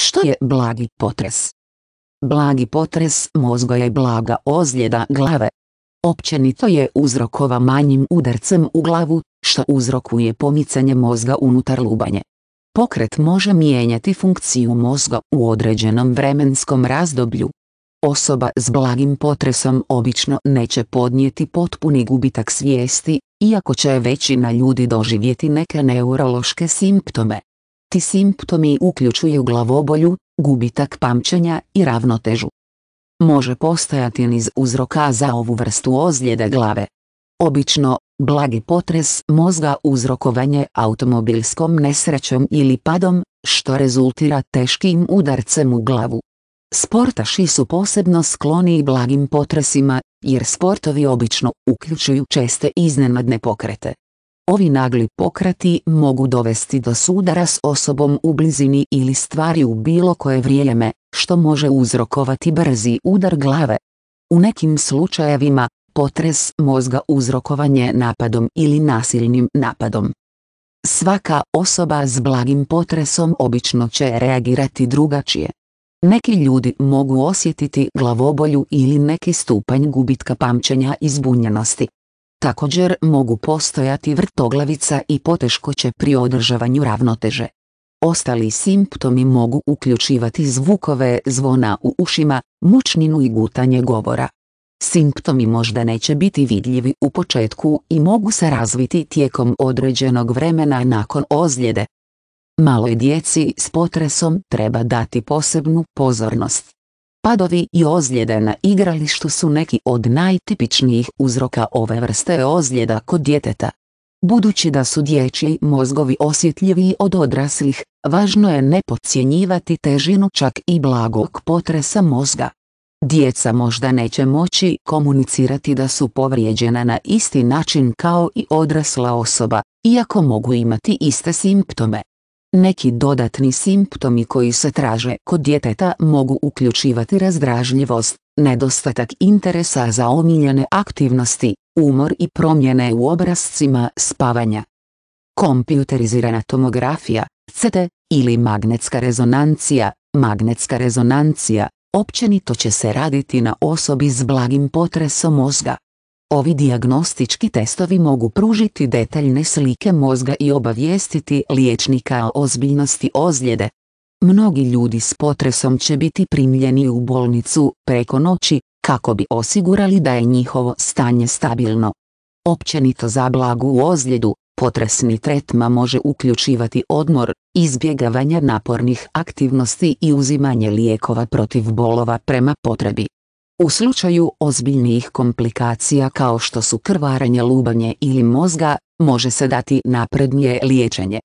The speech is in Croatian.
Što je blagi potres? Blagi potres mozga je blaga ozljeda glave. Općenito je uzrokova manjim udarcem u glavu, što uzrokuje pomicanje mozga unutar lubanje. Pokret može mijenjati funkciju mozga u određenom vremenskom razdoblju. Osoba s blagim potresom obično neće podnijeti potpuni gubitak svijesti, iako će većina ljudi doživjeti neke neurološke simptome. Ti simptomi uključuju glavobolju, gubitak pamćenja i ravnotežu. Može postojati niz uzroka za ovu vrstu ozljede glave. Obično, blagi potres mozga uzrokovanje automobilskom nesrećom ili padom, što rezultira teškim udarcem u glavu. Sportaši su posebno skloni blagim potresima, jer sportovi obično uključuju česte iznenadne pokrete. Ovi nagli pokrati mogu dovesti do sudara s osobom u blizini ili stvari u bilo koje vrijeme, što može uzrokovati brzi udar glave. U nekim slučajevima, potres mozga uzrokovanje napadom ili nasilnim napadom. Svaka osoba s blagim potresom obično će reagirati drugačije. Neki ljudi mogu osjetiti glavobolju ili neki stupanj gubitka pamćenja i zbunjenosti. Također mogu postojati vrtoglavica i poteškoće pri održavanju ravnoteže. Ostali simptomi mogu uključivati zvukove zvona u ušima, mučninu i gutanje govora. Simptomi možda neće biti vidljivi u početku i mogu se razviti tijekom određenog vremena nakon ozljede. Maloj djeci s potresom treba dati posebnu pozornost. Padovi i ozljede na igralištu su neki od najtipičnijih uzroka ove vrste ozljeda kod djeteta. Budući da su dječji mozgovi osjetljiviji od odraslih, važno je ne podcjenjivati težinu čak i blagog potresa mozga. Djeca možda neće moći komunicirati da su povrijeđena na isti način kao i odrasla osoba, iako mogu imati iste simptome. Neki dodatni simptomi koji se traže kod djeteta mogu uključivati razdražljivost, nedostatak interesa za omiljene aktivnosti, umor i promjene u obrazcima spavanja. Kompjuterizirana tomografija, CT, ili magnetska rezonancija, magnetska rezonancija, općenito će se raditi na osobi s blagim potresom mozga. Ovi dijagnostički testovi mogu pružiti detaljne slike mozga i obavijestiti liječnika o ozbiljnosti ozljede. Mnogi ljudi s potresom će biti primljeni u bolnicu preko noći, kako bi osigurali da je njihovo stanje stabilno. Općenito za blagu ozljedu, potresni tretma može uključivati odmor, izbjegavanje napornih aktivnosti i uzimanje lijekova protiv bolova prema potrebi. U slučaju ozbiljnijih komplikacija kao što su krvaranje lubanje ili mozga, može se dati naprednije liječenje,